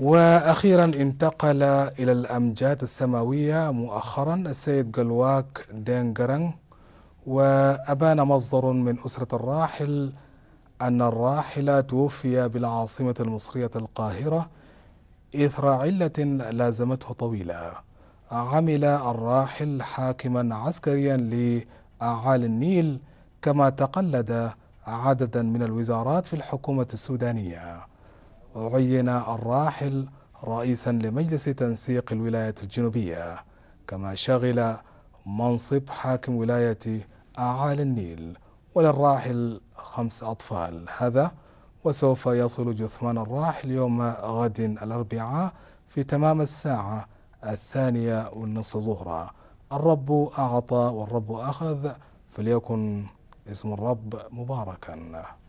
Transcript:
وأخيرا انتقل إلى الأمجاد السماوية مؤخرا السيد جلواك دينجرن وأبان مصدر من أسرة الراحل أن الراحل توفي بالعاصمة المصرية القاهرة إثر علة لازمته طويلة عمل الراحل حاكما عسكريا لأعالي النيل كما تقلد عددا من الوزارات في الحكومة السودانية عين الراحل رئيسا لمجلس تنسيق الولايات الجنوبية كما شغل منصب حاكم ولاية أعالي النيل وللراحل خمس أطفال هذا وسوف يصل جثمان الراحل يوم غد الأربعاء في تمام الساعة الثانية والنصف ظهرا الرب أعطى والرب أخذ فليكن اسم الرب مباركا